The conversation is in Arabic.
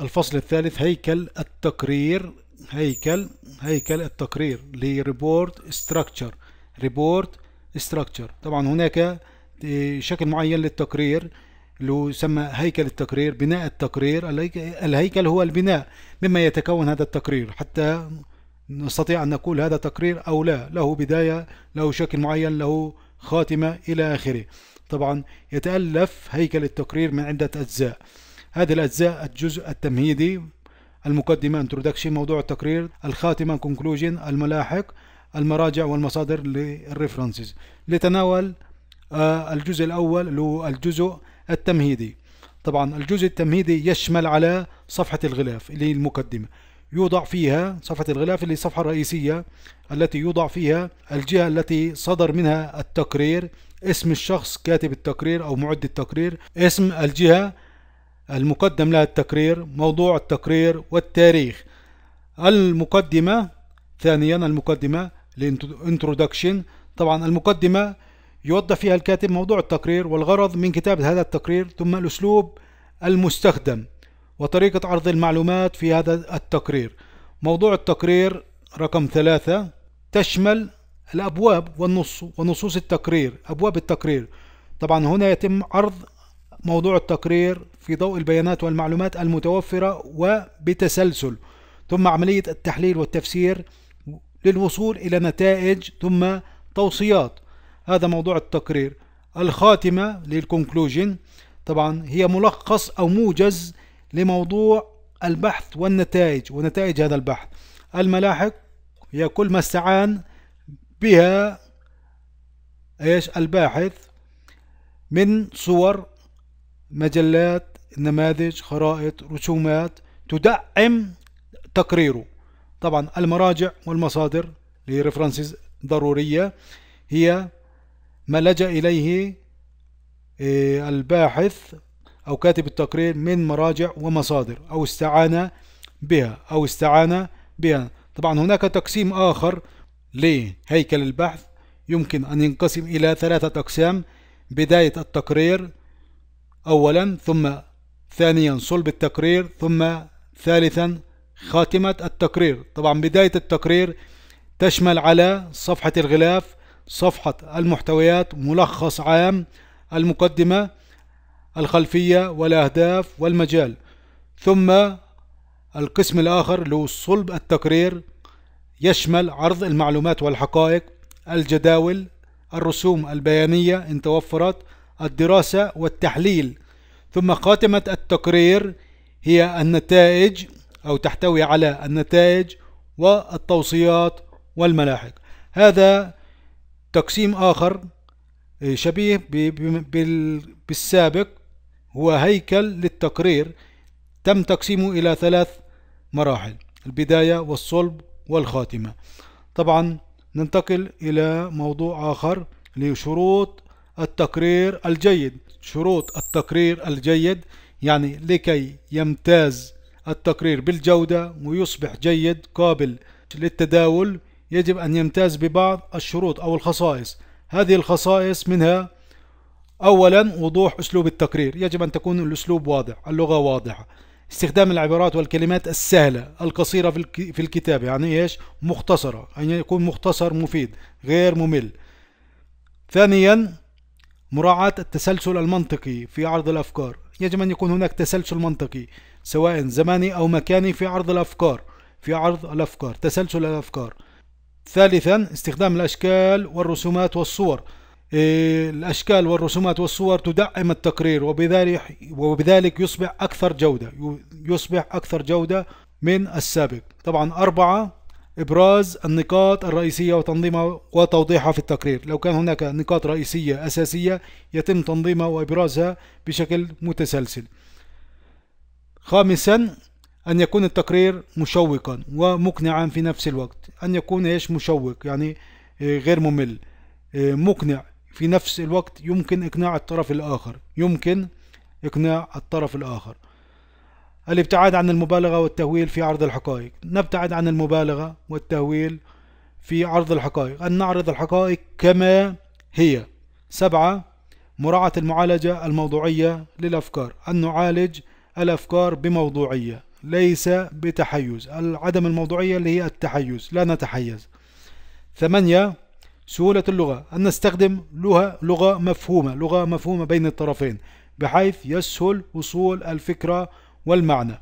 الفصل الثالث هيكل التقرير هيكل هيكل التقرير لريبورت ستراكشر ريبورت ستراكشر طبعا هناك آه، شكل معين للتقرير اللي يسمى هيكل التقرير بناء التقرير الهيكل هو البناء مما يتكون هذا التقرير حتى نستطيع أن نقول هذا تقرير أو لا له بداية له شكل معين له خاتمة إلى آخره طبعا يتألف هيكل التقرير من عدة أجزاء هذه الأجزاء الجزء التمهيدي المقدمة introduction موضوع التقرير الخاتمة conclusion الملاحق المراجع والمصادر للريفرنسز لتناول آه، الجزء الأول اللي هو الجزء التمهيدي طبعا الجزء التمهيدي يشمل على صفحة الغلاف اللي هي المقدمة يوضع فيها صفحة الغلاف اللي الصفحة الرئيسية التي يوضع فيها الجهة التي صدر منها التقرير اسم الشخص كاتب التقرير أو معد التقرير اسم الجهة المقدم لها التقرير موضوع التقرير والتاريخ المقدمة ثانيا المقدمة الانترودكشن طبعا المقدمة يوضح فيها الكاتب موضوع التقرير والغرض من كتابة هذا التقرير ثم الأسلوب المستخدم وطريقة عرض المعلومات في هذا التقرير موضوع التقرير رقم ثلاثة تشمل الأبواب والنص ونصوص التقرير أبواب التقرير طبعا هنا يتم عرض موضوع التقرير في ضوء البيانات والمعلومات المتوفرة وبتسلسل ثم عملية التحليل والتفسير للوصول إلى نتائج ثم توصيات هذا موضوع التقرير الخاتمة للكونكلوجين طبعا هي ملخص أو موجز لموضوع البحث والنتائج ونتائج هذا البحث الملاحق هي كل ما استعان بها ايش الباحث من صور مجلات نماذج خرائط رسومات تدعم تقريره طبعا المراجع والمصادر لريفرنسز ضرورية هي ما لجأ إليه آه، الباحث أو كاتب التقرير من مراجع ومصادر أو استعان بها أو استعان بها طبعا هناك تقسيم آخر لهيكل البحث يمكن أن ينقسم إلى ثلاثة أقسام بداية التقرير أولا ثم ثانيا صلب التقرير ثم ثالثا خاتمة التقرير طبعا بداية التقرير تشمل على صفحة الغلاف صفحة المحتويات ملخص عام المقدمة الخلفية والأهداف والمجال ثم القسم الآخر له صلب التقرير يشمل عرض المعلومات والحقائق الجداول الرسوم البيانية إن توفرت الدراسة والتحليل ثم خاتمة التقرير هي النتائج أو تحتوي على النتائج والتوصيات والملاحق هذا تقسيم آخر إيه، شبيه بالسابق هو هيكل للتقرير تم تقسيمه إلى ثلاث مراحل البداية والصلب والخاتمة طبعا ننتقل إلى موضوع آخر لشروط التقرير الجيد شروط التقرير الجيد يعني لكي يمتاز التقرير بالجودة ويصبح جيد قابل للتداول يجب أن يمتاز ببعض الشروط أو الخصائص هذه الخصائص منها أولا وضوح أسلوب التقرير يجب أن تكون الأسلوب واضح اللغة واضحة استخدام العبارات والكلمات السهلة القصيرة في الكتابة يعني إيش مختصرة أن يعني يكون مختصر مفيد غير ممل ثانيا مراعاة التسلسل المنطقي في عرض الأفكار يجب أن يكون هناك تسلسل منطقي سواء زماني أو مكاني في عرض الأفكار في عرض الأفكار تسلسل الأفكار ثالثا استخدام الأشكال والرسومات والصور إيه، الأشكال والرسومات والصور تدعم التقرير وبذلك وبذلك يصبح أكثر جودة يصبح أكثر جودة من السابق طبعا أربعة إبراز النقاط الرئيسية وتنظيمها وتوضيحها في التقرير لو كان هناك نقاط رئيسية أساسية يتم تنظيمها وإبرازها بشكل متسلسل خامسا أن يكون التقرير مشوقا ومقنعا في نفس الوقت أن يكون إيش مشوق يعني آه، غير ممل آه، مقنع في نفس الوقت يمكن إقناع الطرف الآخر يمكن إقناع الطرف الآخر الابتعاد عن المبالغة والتهويل في عرض الحقائق نبتعد عن المبالغة والتهويل في عرض الحقائق أن نعرض الحقائق كما هي سبعة مراعاة المعالجة الموضوعية للأفكار أن نعالج الأفكار بموضوعية ليس بتحيز عدم الموضوعية اللي هي التحيز لا نتحيز ثمانية سهولة اللغة أن نستخدم لغة, لغة مفهومة لغة مفهومة بين الطرفين بحيث يسهل وصول الفكرة والمعنى